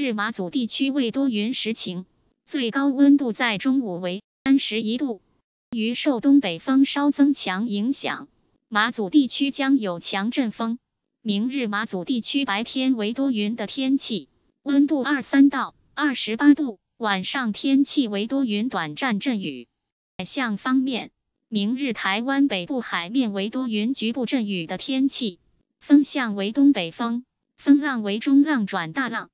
日马祖地区为多云时晴，最高温度在中午为三十一度。于受东北风稍增强影响，马祖地区将有强阵风。明日马祖地区白天为多云的天气，温度二三到二十八度。晚上天气为多云短暂阵雨。海象方面，明日台湾北部海面为多云局部阵雨的天气，风向为东北风，风浪为中浪转大浪。